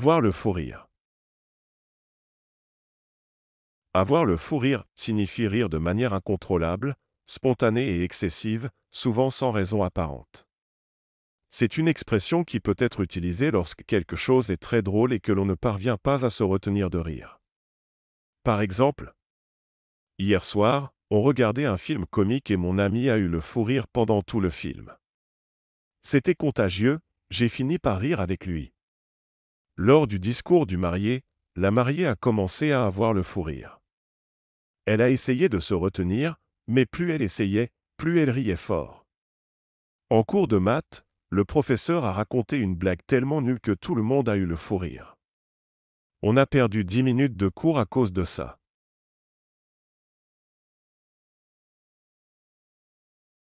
Avoir le fou rire. Avoir le fou rire signifie rire de manière incontrôlable, spontanée et excessive, souvent sans raison apparente. C'est une expression qui peut être utilisée lorsque quelque chose est très drôle et que l'on ne parvient pas à se retenir de rire. Par exemple, hier soir, on regardait un film comique et mon ami a eu le fou rire pendant tout le film. C'était contagieux, j'ai fini par rire avec lui. Lors du discours du marié, la mariée a commencé à avoir le fou rire. Elle a essayé de se retenir, mais plus elle essayait, plus elle riait fort. En cours de maths, le professeur a raconté une blague tellement nulle que tout le monde a eu le fou rire. On a perdu dix minutes de cours à cause de ça.